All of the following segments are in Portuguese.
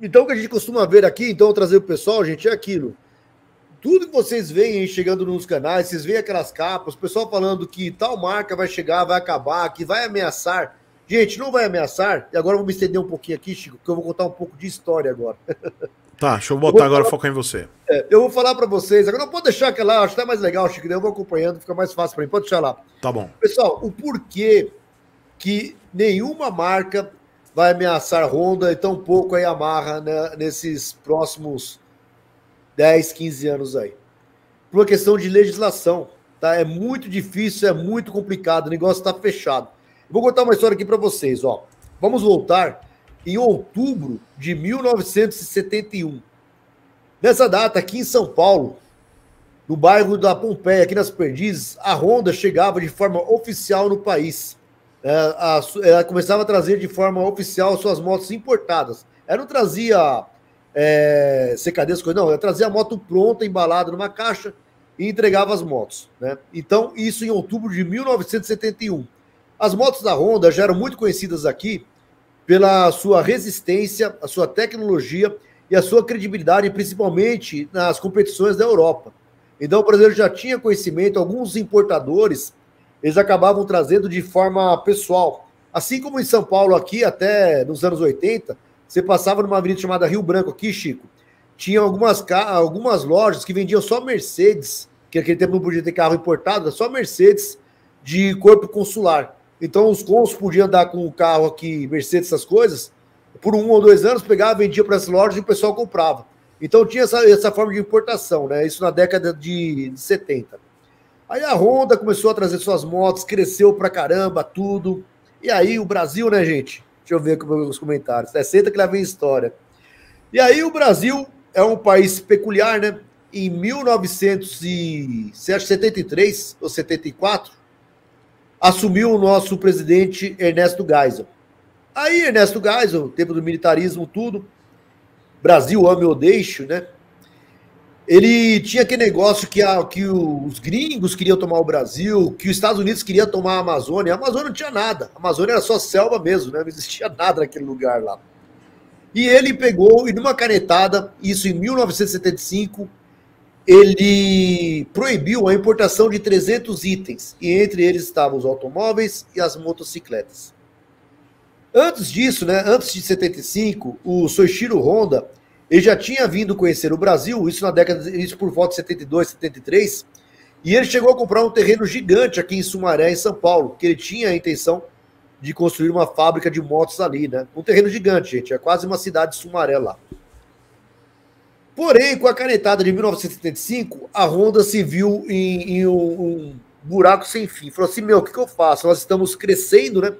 Então, o que a gente costuma ver aqui, então, trazer o pessoal, gente, é aquilo. Tudo que vocês veem chegando nos canais, vocês veem aquelas capas, o pessoal falando que tal marca vai chegar, vai acabar, que vai ameaçar. Gente, não vai ameaçar. E agora eu vou me estender um pouquinho aqui, Chico, que eu vou contar um pouco de história agora. Tá, deixa eu botar eu agora, focar em você. É, eu vou falar para vocês. Agora não pode deixar que lá, acho que tá mais legal, Chico, eu vou acompanhando, fica mais fácil para mim. Pode deixar lá. Tá bom. Pessoal, o porquê que nenhuma marca vai ameaçar Honda e tampouco a Yamaha né, nesses próximos 10, 15 anos aí. Por uma questão de legislação, tá? É muito difícil, é muito complicado, o negócio está fechado. Vou contar uma história aqui para vocês, ó. Vamos voltar em outubro de 1971. Nessa data, aqui em São Paulo, no bairro da Pompeia, aqui nas Perdizes, a Honda chegava de forma oficial no país. É, ela, começava a trazer de forma oficial suas motos importadas. Ela não trazia é, secadeiras, coisa, não, ela trazia a moto pronta, embalada numa caixa e entregava as motos. Né? Então, isso em outubro de 1971. As motos da Honda já eram muito conhecidas aqui pela sua resistência, a sua tecnologia e a sua credibilidade, principalmente nas competições da Europa. Então, o brasileiro já tinha conhecimento, alguns importadores eles acabavam trazendo de forma pessoal. Assim como em São Paulo, aqui, até nos anos 80, você passava numa avenida chamada Rio Branco, aqui, Chico. Tinha algumas, algumas lojas que vendiam só Mercedes, que naquele tempo não podia ter carro importado, só Mercedes de corpo consular. Então os cons podiam andar com o carro aqui, Mercedes, essas coisas, por um ou dois anos, pegava, vendia para essas lojas e o pessoal comprava. Então tinha essa, essa forma de importação, né? Isso na década de 70. Aí a Honda começou a trazer suas motos, cresceu pra caramba, tudo. E aí o Brasil, né, gente? Deixa eu ver aqui os comentários. 60 é, que lá vem história. E aí o Brasil é um país peculiar, né? Em 1973 ou 74, assumiu o nosso presidente Ernesto Geisel. Aí Ernesto Geisel, tempo do militarismo, tudo, Brasil ame ou deixo, né? ele tinha aquele negócio que, a, que os gringos queriam tomar o Brasil, que os Estados Unidos queriam tomar a Amazônia. A Amazônia não tinha nada. A Amazônia era só selva mesmo, né? não existia nada naquele lugar lá. E ele pegou, e numa canetada, isso em 1975, ele proibiu a importação de 300 itens, e entre eles estavam os automóveis e as motocicletas. Antes disso, né, antes de 75, o Soichiro Honda ele já tinha vindo conhecer o Brasil, isso na década, isso por volta de 72, 73, e ele chegou a comprar um terreno gigante aqui em Sumaré, em São Paulo, que ele tinha a intenção de construir uma fábrica de motos ali, né? Um terreno gigante, gente, é quase uma cidade de Sumaré lá. Porém, com a canetada de 1975, a Honda se viu em, em um, um, buraco sem fim. Falou assim: meu, o que, que eu faço? Nós estamos crescendo, né?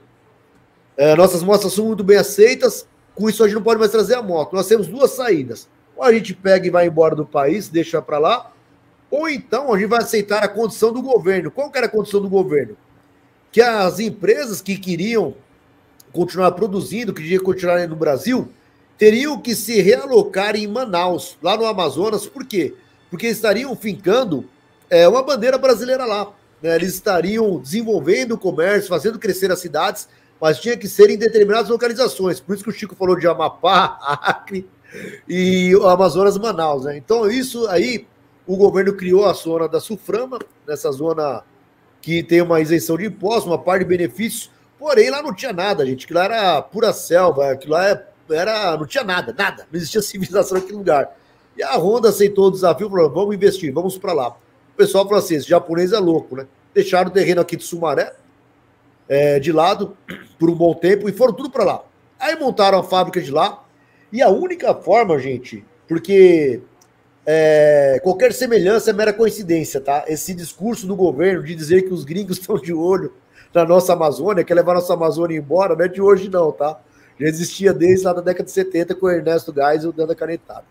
É, nossas mostras são muito bem aceitas, com isso a gente não pode mais trazer a moto. Nós temos duas saídas. Ou a gente pega e vai embora do país, deixa para lá, ou então a gente vai aceitar a condição do governo. Qual que era a condição do governo? Que as empresas que queriam continuar produzindo, que queriam continuar no Brasil, teriam que se realocar em Manaus, lá no Amazonas. Por quê? Porque estariam fincando é, uma bandeira brasileira lá. Né? Eles estariam desenvolvendo o comércio, fazendo crescer as cidades mas tinha que ser em determinadas localizações. Por isso que o Chico falou de Amapá, Acre e Amazonas Manaus. Né? Então, isso aí, o governo criou a zona da Suframa, nessa zona que tem uma isenção de impostos, uma parte de benefícios, porém lá não tinha nada, gente. Aquilo lá era pura selva, aquilo lá é, era, não tinha nada, nada. Não existia civilização naquele lugar. E a Honda aceitou o desafio, falou: vamos investir, vamos para lá. O pessoal falou assim: esse japonês é louco, né? Deixaram o terreno aqui de Sumaré, é, de lado por um bom tempo e foram tudo para lá. Aí montaram a fábrica de lá e a única forma, gente, porque é, qualquer semelhança é mera coincidência, tá? Esse discurso do governo de dizer que os gringos estão de olho na nossa Amazônia, quer levar nossa Amazônia embora, não é de hoje não, tá? Já existia desde lá da década de 70 com o Ernesto Geisel dando a canetada.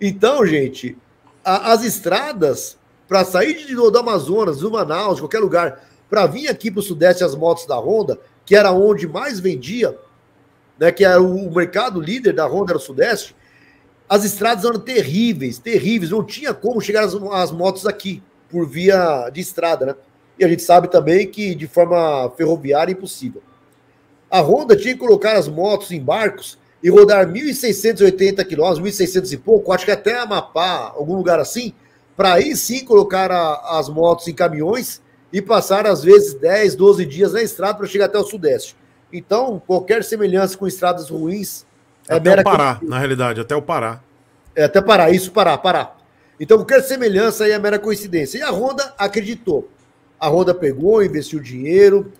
Então, gente, a, as estradas para sair de, do Amazonas, do Manaus, de qualquer lugar, para vir aqui para o Sudeste as motos da Honda, que era onde mais vendia, né, que era o mercado líder da Honda, era o Sudeste, as estradas eram terríveis, terríveis, não tinha como chegar as, as motos aqui, por via de estrada, né? E a gente sabe também que de forma ferroviária é impossível. A Honda tinha que colocar as motos em barcos e rodar 1.680 quilômetros, 1.600 e pouco, acho que até Amapá, algum lugar assim, para aí sim colocar a, as motos em caminhões e passar, às vezes, 10, 12 dias na estrada para chegar até o Sudeste. Então, qualquer semelhança com estradas ruins. É até o Pará, na realidade, até o Pará. É, até Pará, isso, Pará, Pará. Então, qualquer semelhança aí é mera coincidência. E a Honda acreditou. A Honda pegou, investiu dinheiro,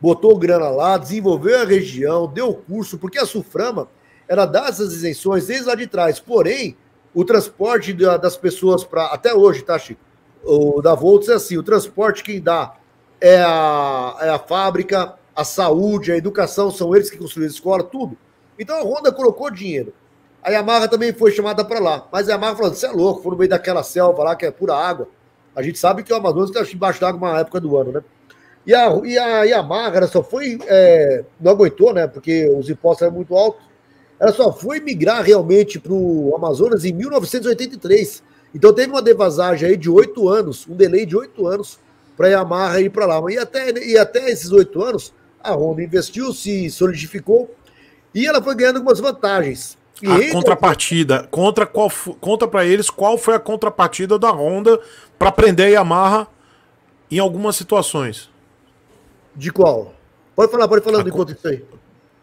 botou grana lá, desenvolveu a região, deu curso, porque a Suframa, ela dá essas isenções desde lá de trás. Porém, o transporte das pessoas para. Até hoje, tá, Chico? o da Volts é assim: o transporte quem dá é a, é a fábrica, a saúde, a educação, são eles que construíram a escola, tudo. Então a Honda colocou dinheiro. A Yamaha também foi chamada para lá. Mas a Yamaha falando, você é louco, foi no meio daquela selva lá que é pura água. A gente sabe que o Amazonas está embaixo d'água uma época do ano, né? E a, e a Yamaha, ela só foi. É, não aguentou, né? Porque os impostos eram muito altos. Ela só foi migrar realmente para o Amazonas em 1983. Então teve uma devasagem aí de oito anos, um delay de oito anos para a Yamaha ir para lá. E até, e até esses oito anos, a Honda investiu, se solidificou e ela foi ganhando algumas vantagens. E a contrapartida. Contra qual conta para eles qual foi a contrapartida da Honda para prender a Yamaha em algumas situações. De qual? Pode falar, pode falar enquanto isso aí.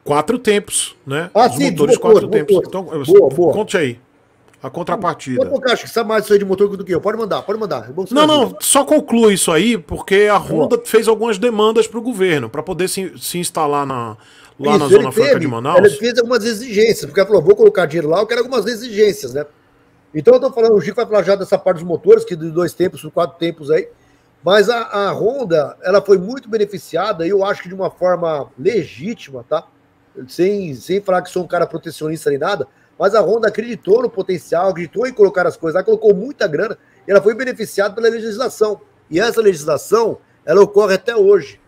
Quatro tempos, né? Ah, Os sim, motores boa, quatro boa, tempos. Boa, então, boa, boa. conte aí a contrapartida. Eu acho que sabe mais isso aí de motor do que eu. Pode mandar, pode mandar. não, não, ajuda. só conclua isso aí, porque a Honda fez algumas demandas para o governo, para poder se, se instalar na, lá isso, na Zona teve, Franca de Manaus. Ele fez algumas exigências, porque ela falou, vou colocar dinheiro lá, eu quero algumas exigências, né? Então eu tô falando, o Chico vai falar já dessa parte dos motores, que de dois tempos, quatro tempos aí, mas a, a Honda, ela foi muito beneficiada, e eu acho que de uma forma legítima, tá? Sem, sem falar que sou um cara protecionista nem nada, mas a Honda acreditou no potencial, acreditou em colocar as coisas, ela colocou muita grana e ela foi beneficiada pela legislação. E essa legislação, ela ocorre até hoje,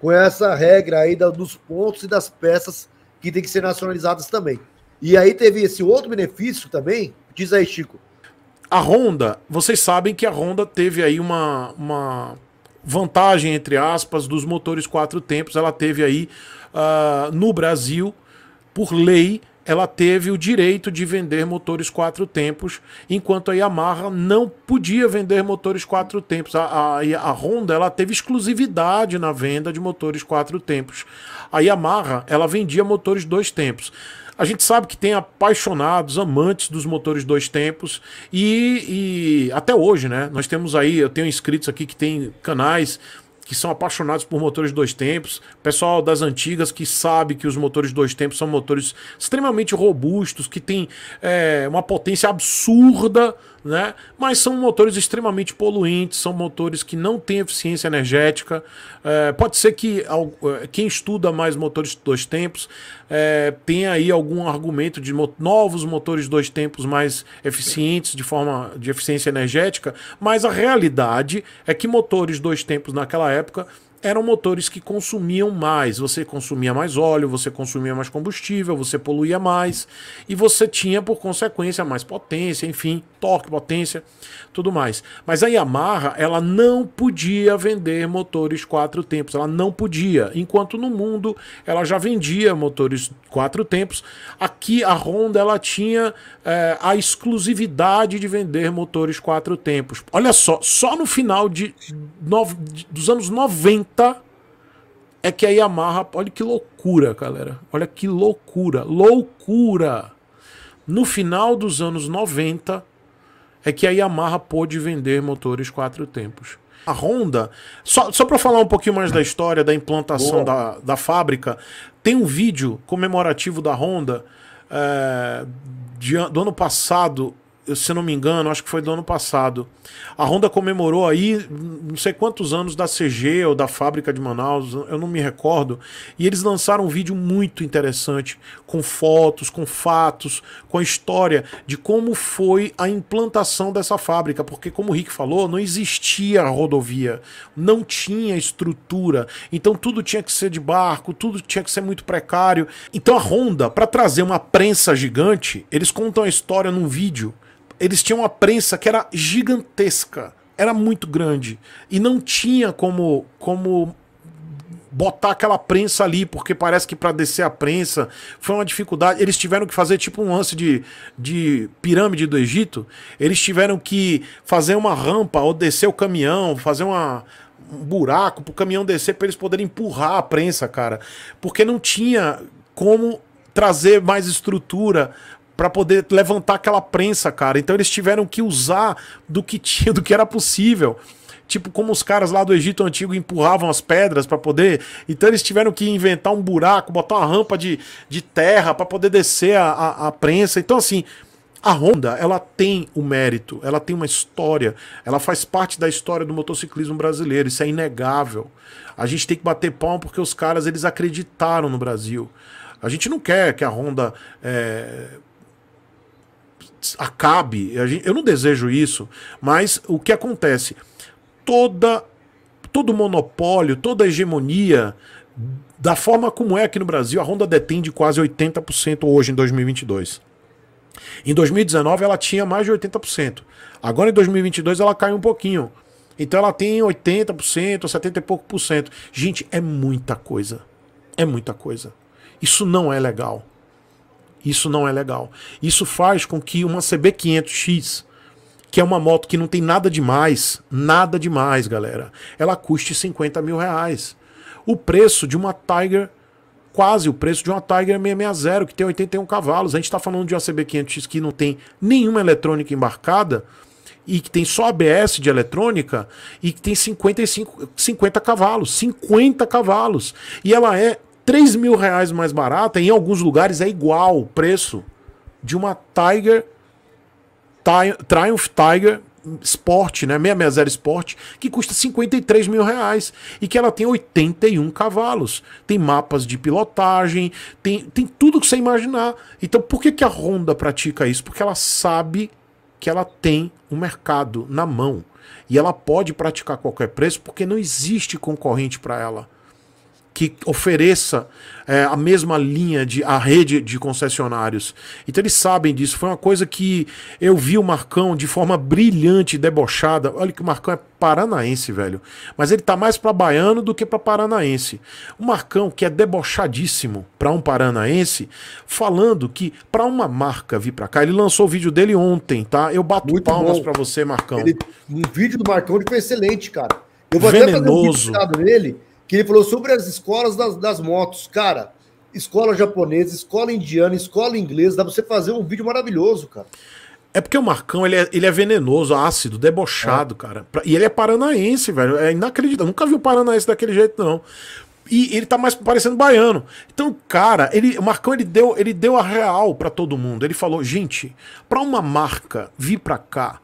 com essa regra aí dos pontos e das peças que tem que ser nacionalizadas também. E aí teve esse outro benefício também, diz aí, Chico. A Honda, vocês sabem que a Honda teve aí uma, uma vantagem, entre aspas, dos motores quatro tempos. Ela teve aí uh, no Brasil, por lei, ela teve o direito de vender motores quatro tempos, enquanto a Yamaha não podia vender motores quatro tempos. A, a, a Honda ela teve exclusividade na venda de motores quatro tempos. A Yamaha ela vendia motores dois tempos. A gente sabe que tem apaixonados, amantes dos motores dois tempos e, e até hoje, né? Nós temos aí, eu tenho inscritos aqui que tem canais que são apaixonados por motores dois tempos, pessoal das antigas que sabe que os motores dois tempos são motores extremamente robustos, que tem é, uma potência absurda né? Mas são motores extremamente poluentes, são motores que não têm eficiência energética. É, pode ser que é, quem estuda mais motores dois tempos é, tenha aí algum argumento de novos motores dois tempos mais eficientes de forma de eficiência energética, mas a realidade é que motores dois tempos naquela época eram motores que consumiam mais. Você consumia mais óleo, você consumia mais combustível, você poluía mais e você tinha, por consequência, mais potência, enfim, torque, potência, tudo mais. Mas a Yamaha, ela não podia vender motores quatro tempos, ela não podia. Enquanto no mundo ela já vendia motores quatro tempos, aqui a Honda ela tinha é, a exclusividade de vender motores quatro tempos. Olha só, só no final de, no, dos anos 90 90 é que a Yamaha, olha que loucura, galera. Olha que loucura, loucura. No final dos anos 90 é que a Yamaha pôde vender motores quatro tempos. A Honda, só, só para falar um pouquinho mais da história da implantação da, da fábrica, tem um vídeo comemorativo da Honda é, de, do ano passado, se não me engano, acho que foi do ano passado. A Honda comemorou aí não sei quantos anos da CG ou da fábrica de Manaus, eu não me recordo. E eles lançaram um vídeo muito interessante, com fotos, com fatos, com a história de como foi a implantação dessa fábrica. Porque, como o Rick falou, não existia rodovia, não tinha estrutura. Então tudo tinha que ser de barco, tudo tinha que ser muito precário. Então a Honda, para trazer uma prensa gigante, eles contam a história num vídeo eles tinham uma prensa que era gigantesca, era muito grande e não tinha como como botar aquela prensa ali, porque parece que para descer a prensa foi uma dificuldade. Eles tiveram que fazer tipo um lance de, de pirâmide do Egito. Eles tiveram que fazer uma rampa ou descer o caminhão, fazer uma, um buraco para o caminhão descer para eles poderem empurrar a prensa, cara. Porque não tinha como trazer mais estrutura para poder levantar aquela prensa, cara. Então eles tiveram que usar do que tinha, do que era possível tipo como os caras lá do Egito Antigo empurravam as pedras para poder. Então eles tiveram que inventar um buraco, botar uma rampa de, de terra para poder descer a, a, a, prensa. Então, assim, a Honda, ela tem o mérito, ela tem uma história, ela faz parte da história do motociclismo brasileiro, isso é inegável. A gente tem que bater pau porque os caras eles acreditaram no Brasil. A gente não quer que a Honda. É acabe, eu não desejo isso, mas o que acontece? Toda, todo monopólio, toda hegemonia, da forma como é aqui no Brasil, a Honda detém de quase 80% hoje em 2022. Em 2019 ela tinha mais de 80%. Agora em 2022 ela caiu um pouquinho. Então ela tem 80%, 70 e pouco por cento. Gente, é muita coisa. É muita coisa. Isso não é legal. Isso não é legal. Isso faz com que uma CB500X, que é uma moto que não tem nada demais, nada demais, galera, ela custe 50 mil reais. O preço de uma Tiger, quase o preço de uma Tiger 660, que tem 81 cavalos. A gente está falando de uma CB500X que não tem nenhuma eletrônica embarcada e que tem só ABS de eletrônica e que tem 55, 50 cavalos, 50 cavalos. E ela é 3 mil reais mais barata, em alguns lugares é igual o preço de uma Tiger Triumph Tiger Sport, né? 660 Sport, que custa 53 mil reais e que ela tem 81 cavalos. Tem mapas de pilotagem, tem, tem tudo que você imaginar. Então, por que, que a Honda pratica isso? Porque ela sabe que ela tem o um mercado na mão e ela pode praticar qualquer preço porque não existe concorrente para ela que ofereça é, a mesma linha de a rede de concessionários. Então eles sabem disso. Foi uma coisa que eu vi o Marcão de forma brilhante, debochada. Olha que o Marcão é paranaense, velho. Mas ele tá mais para baiano do que para paranaense. O Marcão que é debochadíssimo para um paranaense, falando que para uma marca vir para cá, ele lançou o vídeo dele ontem, tá? Eu bato Muito palmas para você, Marcão. Ele, um vídeo do Marcão foi excelente, cara. Eu vou Venenoso. até fazer um vídeo nele que ele falou sobre as escolas das, das motos. Cara, escola japonesa, escola indiana, escola inglesa, dá pra você fazer um vídeo maravilhoso, cara. É porque o Marcão, ele é, ele é venenoso, ácido, debochado, é. cara. E ele é paranaense, velho. É inacreditável. Nunca vi um paranaense daquele jeito, não. E ele tá mais parecendo baiano. Então, cara, ele, o Marcão, ele deu, ele deu a real para todo mundo. Ele falou, gente, pra uma marca vir pra cá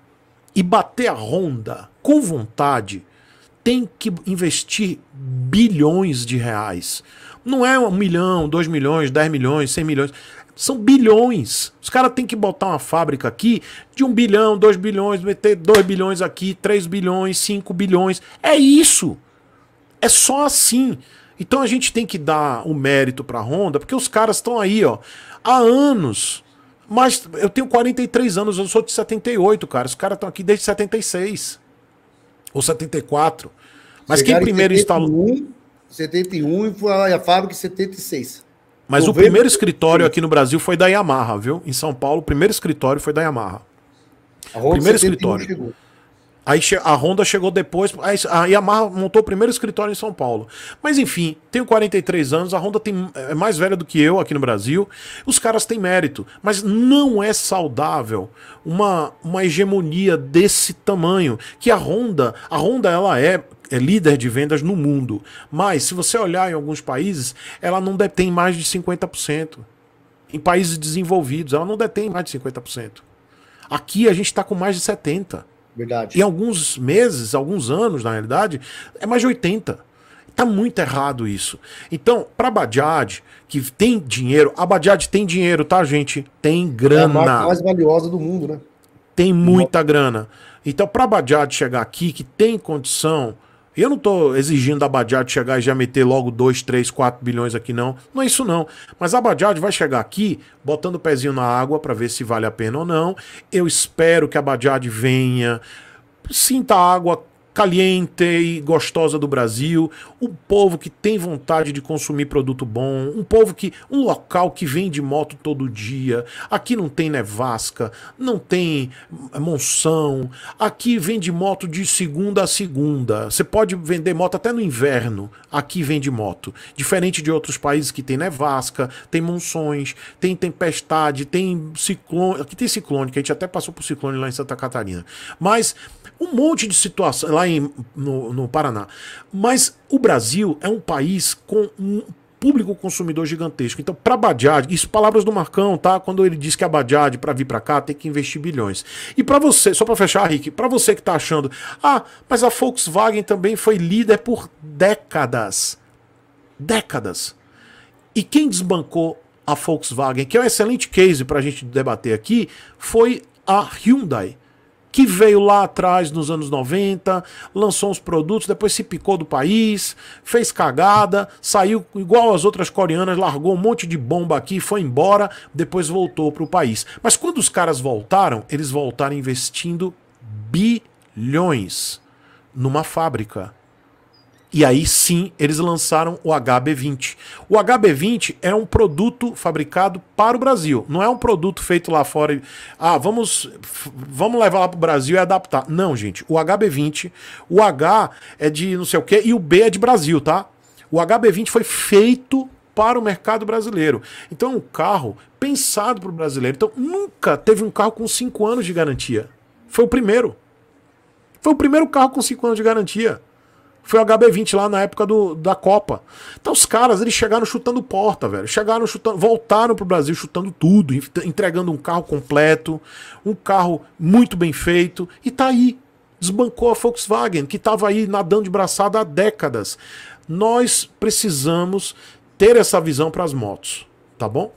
e bater a ronda com vontade tem que investir bilhões de reais. Não é um milhão, dois milhões, dez milhões, cem milhões. São bilhões. Os caras têm que botar uma fábrica aqui de um bilhão, dois bilhões, meter dois bilhões aqui, três bilhões, cinco bilhões. É isso. É só assim. Então a gente tem que dar o um mérito para a Honda, porque os caras estão aí, ó, há anos. Mas eu tenho 43 anos, eu sou de 78, cara. Os caras estão aqui desde 76 ou 74. Mas Chegaram quem primeiro 71, instalou. 71 e foi a fábrica em 76. Mas Novembro... o primeiro escritório aqui no Brasil foi da Yamaha, viu? Em São Paulo, o primeiro escritório foi da Yamaha. Primeiro escritório. Chegou. Aí a Honda chegou depois, a Yamaha montou o primeiro escritório em São Paulo. Mas enfim, tenho 43 anos, a Honda tem, é, é mais velha do que eu aqui no Brasil. Os caras têm mérito, mas não é saudável uma, uma hegemonia desse tamanho. Que a Honda, a Honda ela é, é líder de vendas no mundo, mas se você olhar em alguns países, ela não detém mais de 50%. Em países desenvolvidos, ela não detém mais de 50%. Aqui a gente está com mais de 70%. Verdade. Em alguns meses, alguns anos, na realidade, é mais de 80. Tá muito errado isso. Então, pra Badiad, que tem dinheiro, a Badiad tem dinheiro, tá, gente? Tem grana. É a mais valiosa do mundo, né? Tem muita grana. Então, pra Badiad chegar aqui, que tem condição e eu não estou exigindo da Bajaj chegar e já meter logo 2, 3, 4 bilhões aqui, não. Não é isso, não. Mas a Bajaj vai chegar aqui botando o pezinho na água para ver se vale a pena ou não. Eu espero que a Bajaj venha, sinta a água caliente e gostosa do Brasil, um povo que tem vontade de consumir produto bom, um povo que um local que vende moto todo dia. Aqui não tem nevasca, não tem é, monção. Aqui vende moto de segunda a segunda. Você pode vender moto até no inverno. Aqui vende moto, diferente de outros países que tem nevasca, tem monções, tem tempestade, tem ciclone. Aqui tem ciclone, que a gente até passou por ciclone lá em Santa Catarina. Mas um monte de situação lá em, no, no Paraná. Mas o Brasil é um país com um público consumidor gigantesco. Então, para a Bajaj, isso palavras do Marcão, tá? Quando ele diz que a Bajaj para vir para cá tem que investir bilhões. E para você, só para fechar, Rick, para você que está achando, ah, mas a Volkswagen também foi líder por décadas. Décadas. E quem desbancou a Volkswagen, que é um excelente case para a gente debater aqui, foi a Hyundai que veio lá atrás nos anos 90, lançou uns produtos, depois se picou do país, fez cagada, saiu igual as outras coreanas, largou um monte de bomba aqui, foi embora, depois voltou para o país. Mas quando os caras voltaram, eles voltaram investindo bilhões numa fábrica e aí sim eles lançaram o HB20. O HB20 é um produto fabricado para o Brasil, não é um produto feito lá fora. E, ah, vamos, vamos levar lá para o Brasil e adaptar. Não, gente, o HB20, o H é de não sei o que e o B é de Brasil, tá? O HB20 foi feito para o mercado brasileiro. Então é um carro pensado para o brasileiro. Então nunca teve um carro com 5 anos de garantia. Foi o primeiro. Foi o primeiro carro com 5 anos de garantia. Foi o HB20 lá na época do, da Copa. Então os caras, eles chegaram chutando porta, velho. Chegaram chutando, voltaram pro Brasil chutando tudo, entregando um carro completo, um carro muito bem feito e tá aí. Desbancou a Volkswagen, que estava aí nadando de braçada há décadas. Nós precisamos ter essa visão para as motos, tá bom?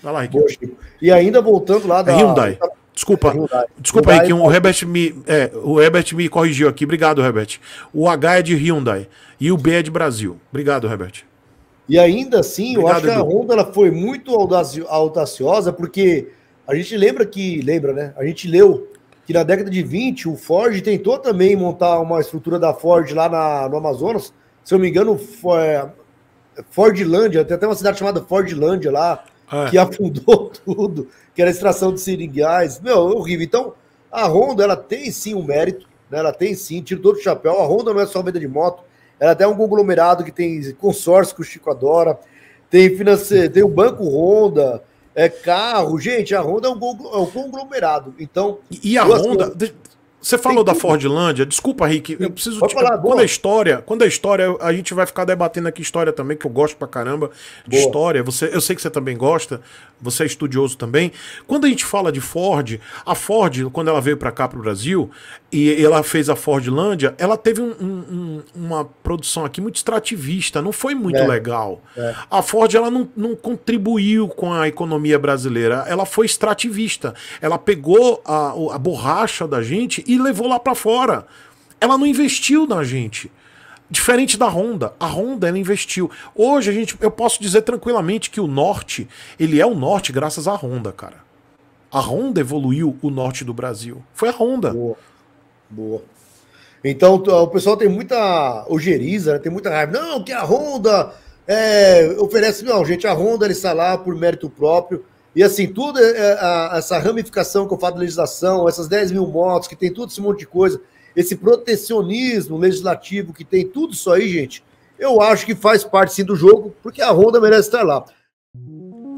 Vai lá, Rick. E ainda voltando lá da, Hyundai. da Desculpa, é desculpa Hyundai. aí que um, o então. Herbert me, é, o Herbert me corrigiu aqui. Obrigado, Herbert. O H é de Hyundai e o B é de Brasil. Obrigado, Herbert. E ainda assim, Obrigado, eu acho que a Honda ela foi muito audaciosa, porque a gente lembra que, lembra, né? A gente leu que na década de 20 o Ford tentou também montar uma estrutura da Ford lá na, no Amazonas. Se eu não me engano, foi, é, Fordlândia, tem até uma cidade chamada Fordlândia lá. É. que afundou tudo, que era a extração de seringais. Meu, é horrível. Então, a Honda, ela tem sim um mérito, né? ela tem sim, tiro todo o chapéu. A Honda não é só venda de moto, ela é um conglomerado que tem consórcio que o Chico adora, tem, finance, tem o Banco Honda, é carro. Gente, a Honda é um, é conglomerado. Então. E a Honda. Coisas... Você falou da Fordlândia, desculpa, Rick, eu preciso te... falar, quando a história, quando a história, a gente vai ficar debatendo aqui história também, que eu gosto pra caramba de boa. história. Você, eu sei que você também gosta, você é estudioso também. Quando a gente fala de Ford, a Ford, quando ela veio para cá pro Brasil e ela fez a Fordlândia, ela teve um, um, uma produção aqui muito extrativista, não foi muito é. legal. É. A Ford ela não, não contribuiu com a economia brasileira, ela foi extrativista. Ela pegou a, a borracha da gente e levou lá para fora. Ela não investiu na gente. Diferente da Honda, a Honda ela investiu. Hoje a gente, eu posso dizer tranquilamente que o norte, ele é o norte graças à Honda, cara. A Honda evoluiu o norte do Brasil. Foi a Honda. Boa. Boa. Então o pessoal tem muita ojeriza, né? tem muita raiva. Não, que a Honda é, oferece. Não, gente, a Honda ele está lá por mérito próprio. E assim, tudo, é, é, essa ramificação que eu falo de legislação, essas 10 mil motos, que tem tudo esse monte de coisa, esse protecionismo legislativo que tem tudo isso aí, gente, eu acho que faz parte sim do jogo, porque a Honda merece estar lá.